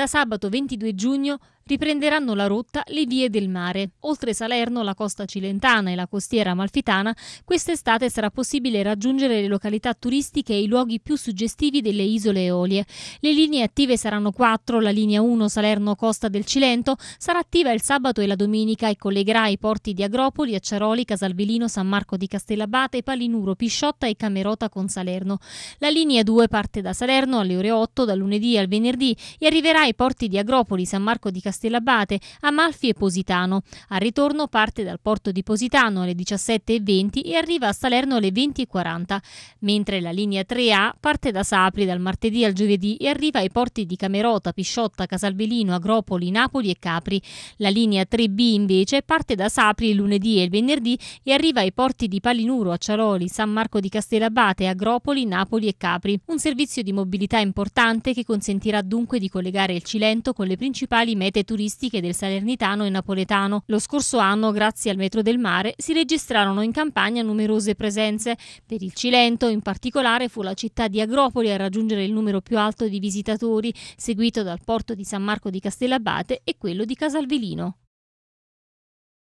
Da sabato 22 giugno riprenderanno la rotta le vie del mare. Oltre Salerno, la costa cilentana e la costiera amalfitana, quest'estate sarà possibile raggiungere le località turistiche e i luoghi più suggestivi delle isole Eolie. Le linee attive saranno quattro, la linea 1 Salerno-Costa del Cilento sarà attiva il sabato e la domenica e collegherà i porti di Agropoli, Acciaroli, Casalvelino, San Marco di Castellabate, Palinuro, Pisciotta e Camerota con Salerno. La linea 2 parte da Salerno alle ore 8 dal lunedì al venerdì e arriverà ai porti di Agropoli, San Marco di Castellabate, Castellabate, Amalfi e Positano. Al ritorno parte dal porto di Positano alle 17.20 e arriva a Salerno alle 20.40, mentre la linea 3A parte da Sapri dal martedì al giovedì e arriva ai porti di Camerota, Pisciotta, Casalvelino, Agropoli, Napoli e Capri. La linea 3B invece parte da Sapri il lunedì e il venerdì e arriva ai porti di Palinuro, Acciaroli, San Marco di Castellabate, Agropoli, Napoli e Capri. Un servizio di mobilità importante che consentirà dunque di collegare il Cilento con le principali mete turistiche turistiche del Salernitano e Napoletano. Lo scorso anno, grazie al Metro del Mare, si registrarono in campagna numerose presenze. Per il Cilento, in particolare, fu la città di Agropoli a raggiungere il numero più alto di visitatori, seguito dal porto di San Marco di Castellabate e quello di Casalvelino.